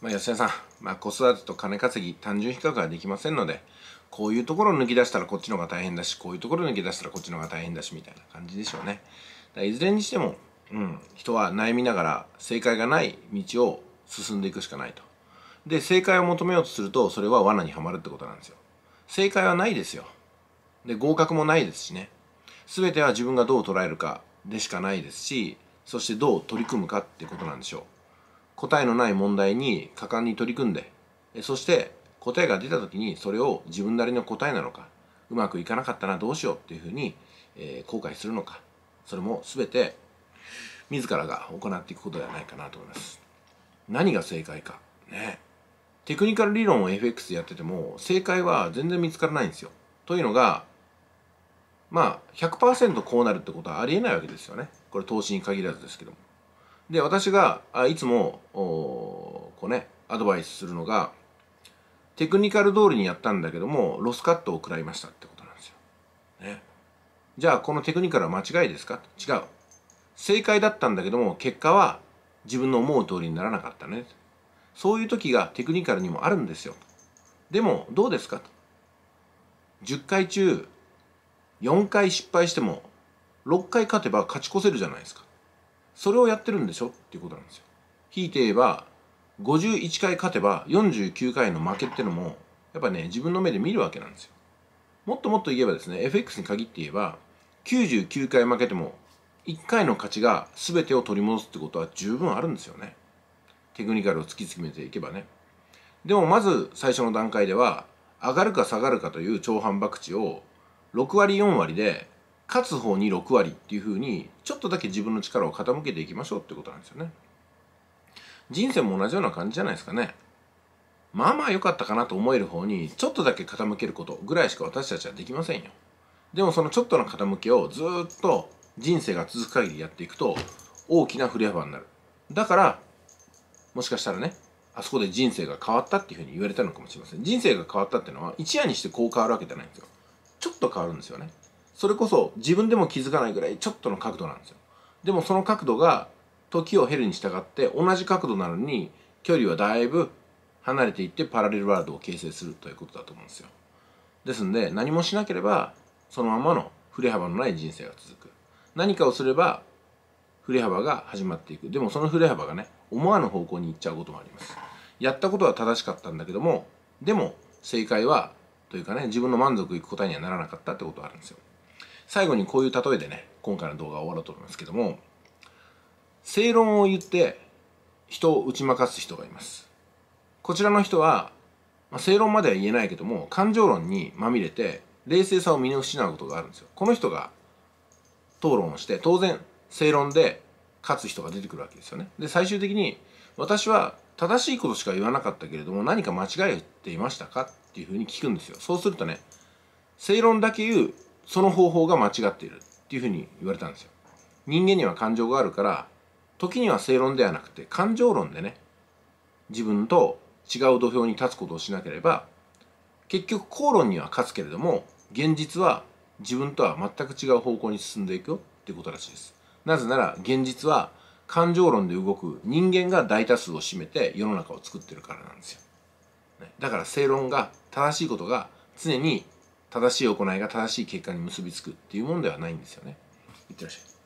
まあ、吉田さん、まあ、子育てと金稼ぎ単純比較はできませんのでこういうところを抜き出したらこっちの方が大変だしこういうところを抜き出したらこっちの方が大変だしみたいな感じでしょうねいずれにしても、うん、人は悩みながら正解がない道を進んでいくしかないとで正解を求めようとするとそれは罠にはまるってことなんですよ正解はないですよで合格もないですしね全ては自分がどう捉えるかでしかないですしそしてどう取り組むかってことなんでしょう答えのない問題に果敢に取り組んでそして答えが出た時にそれを自分なりの答えなのかうまくいかなかったなどうしようっていうふうに、えー、後悔するのかそれも全て自らが行っていくことではないかなと思います何が正解かねテクニカル理論を FX でやってても正解は全然見つからないんですよというのがまあ100%こうなるってことはありえないわけですよねこれ投資に限らずですけどもで私がいつもこうねアドバイスするのがテクニカル通りにやったんだけどもロスカットを食らいましたってことなんですよ。ね、じゃあこのテクニカルは間違いですか違う。正解だったんだけども結果は自分の思う通りにならなかったね。そういう時がテクニカルにもあるんですよ。でもどうですか10回中4回失敗しても6回勝てば勝ち越せるじゃないですか。それをやってるんでしょっていうことなんですよ。引いて言えば51回勝てば49回の負けってのもやっぱね自分の目で見るわけなんですよ。もっともっと言えばですね FX に限って言えば99回負けても1回の勝ちが全てを取り戻すってことは十分あるんですよね。テクニカルを突き詰めていけばね。でもまず最初の段階では上がるか下がるかという長反博打を6割4割で勝つ方に6割っていうふうにちょっとだけ自分の力を傾けていきましょうってことなんですよね人生も同じような感じじゃないですかねまあまあ良かったかなと思える方にちょっとだけ傾けることぐらいしか私たちはできませんよでもそのちょっとの傾けをずっと人生が続く限りやっていくと大きな振り幅になるだからもしかしたらねあそこで人生が変わったっていうふうに言われたのかもしれません人生が変わったっていうのは一夜にしてこう変わるわけじゃないんですよちょっと変わるんですよねそれこそ自分でも気づかないぐらいちょっとの角度なんですよでもその角度が時を経るに従って同じ角度なのに距離はだいぶ離れていってパラレルワールドを形成するということだと思うんですよですんで何もしなければそのままの振れ幅のない人生が続く何かをすれば振れ幅が始まっていくでもその振れ幅がね思わぬ方向に行っちゃうこともありますやったことは正しかったんだけどもでも正解はというかね自分の満足いく答えにはならなかったってことはあるんですよ最後にこういう例えでね今回の動画は終わろうと思いますけども正論を言って人を打ち負かす人がいますこちらの人は、まあ、正論までは言えないけども感情論にまみれて冷静さを見失うことがあるんですよこの人が討論をして当然正論で勝つ人が出てくるわけですよねで最終的に私は正しいことしか言わなかったけれども何か間違えていましたかっていうふうに聞くんですよそうするとね正論だけ言うその方法が間違っているっていうふうに言われたんですよ。人間には感情があるから時には正論ではなくて感情論でね自分と違う土俵に立つことをしなければ結局口論には勝つけれども現実は自分とは全く違う方向に進んでいくよっていうことらしいです。なぜなら現実は感情論で動く人間が大多数を占めて世の中を作ってるからなんですよ。だから正論が正しいことが常に正しい行いが正しい結果に結びつくっていうものではないんですよね。いってらっしゃい。